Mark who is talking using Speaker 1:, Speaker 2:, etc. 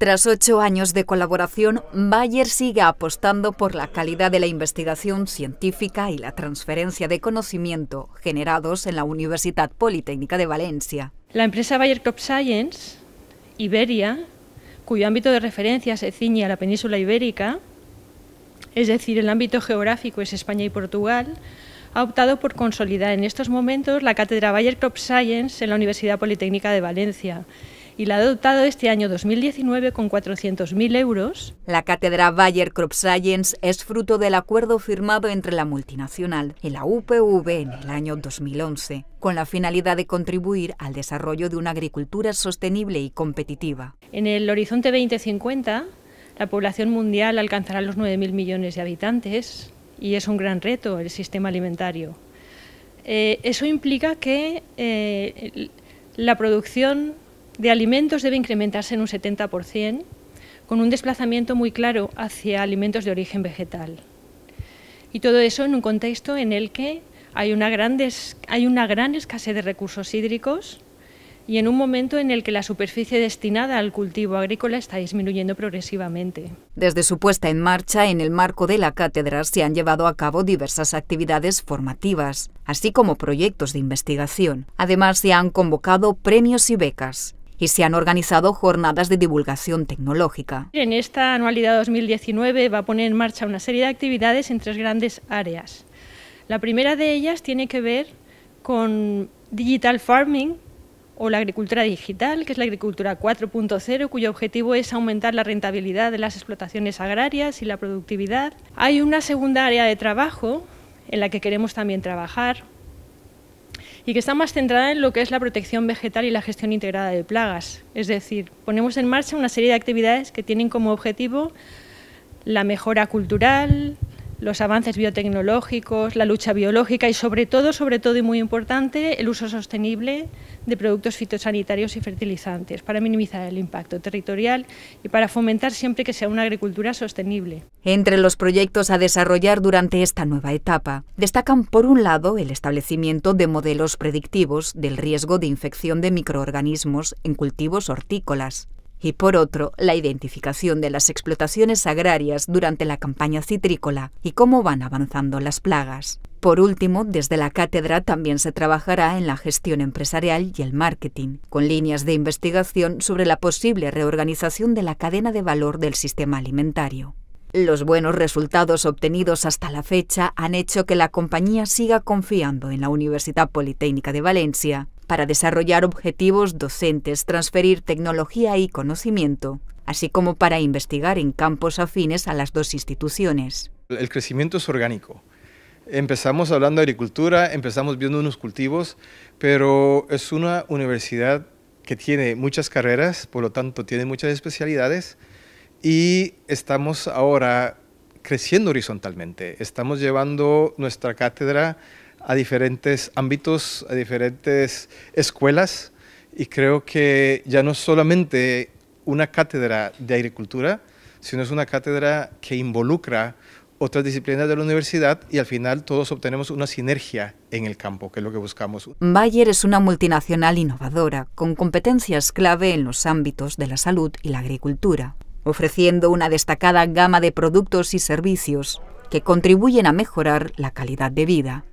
Speaker 1: Tras ocho años de colaboración, Bayer sigue apostando por la calidad de la investigación científica y la transferencia de conocimiento generados en la Universidad Politécnica de Valencia.
Speaker 2: La empresa Bayer Crop Science, Iberia, cuyo ámbito de referencia se ciñe a la península ibérica, es decir, el ámbito geográfico es España y Portugal, ha optado por consolidar en estos momentos la cátedra Bayer Crop Science en la Universidad Politécnica de Valencia y la ha dotado este año 2019 con 400.000 euros.
Speaker 1: La cátedra Bayer Crop Science es fruto del acuerdo firmado entre la multinacional y la UPV en el año 2011, con la finalidad de contribuir al desarrollo de una agricultura sostenible y competitiva.
Speaker 2: En el horizonte 2050, la población mundial alcanzará los 9.000 millones de habitantes y es un gran reto el sistema alimentario. Eh, eso implica que eh, la producción de alimentos debe incrementarse en un 70%, con un desplazamiento muy claro hacia alimentos de origen vegetal. Y todo eso en un contexto en el que hay una, gran escasez de recursos hídricos y en un momento en el que la superficie destinada al cultivo agrícola está disminuyendo progresivamente.
Speaker 1: Desde su puesta en marcha, en el marco de la cátedra se han llevado a cabo diversas actividades formativas, así como proyectos de investigación. Además, se han convocado premios y becas y se han organizado jornadas de divulgación tecnológica.
Speaker 2: En esta anualidad 2019 va a poner en marcha una serie de actividades en tres grandes áreas. La primera de ellas tiene que ver con digital farming o la agricultura digital, que es la agricultura 4.0, cuyo objetivo es aumentar la rentabilidad de las explotaciones agrarias y la productividad. Hay una segunda área de trabajo en la que queremos también trabajar, y que está más centrada en lo que es la protección vegetal y la gestión integrada de plagas. Es decir, ponemos en marcha una serie de actividades que tienen como objetivo la mejora cultural, los avances biotecnológicos, la lucha biológica y sobre todo, sobre todo y muy importante, el uso sostenible de productos fitosanitarios y fertilizantes para minimizar el impacto territorial y para fomentar siempre que sea una agricultura sostenible.
Speaker 1: Entre los proyectos a desarrollar durante esta nueva etapa, destacan por un lado el establecimiento de modelos predictivos del riesgo de infección de microorganismos en cultivos hortícolas, y por otro, la identificación de las explotaciones agrarias durante la campaña citrícola y cómo van avanzando las plagas. Por último, desde la cátedra también se trabajará en la gestión empresarial y el marketing, con líneas de investigación sobre la posible reorganización de la cadena de valor del sistema alimentario. Los buenos resultados obtenidos hasta la fecha han hecho que la compañía siga confiando en la Universidad Politécnica de Valencia para desarrollar objetivos docentes, transferir tecnología y conocimiento, así como para investigar en campos afines a las dos instituciones.
Speaker 3: El crecimiento es orgánico. Empezamos hablando de agricultura, empezamos viendo unos cultivos, pero es una universidad que tiene muchas carreras, por lo tanto tiene muchas especialidades, y estamos ahora creciendo horizontalmente. Estamos llevando nuestra cátedra a diferentes ámbitos, a diferentes escuelas y creo que ya no es solamente una cátedra de agricultura, sino es una cátedra que involucra otras disciplinas de la universidad y al final todos obtenemos una sinergia en el campo, que es lo que buscamos.
Speaker 1: Bayer es una multinacional innovadora, con competencias clave en los ámbitos de la salud y la agricultura ofreciendo una destacada gama de productos y servicios que contribuyen a mejorar la calidad de vida.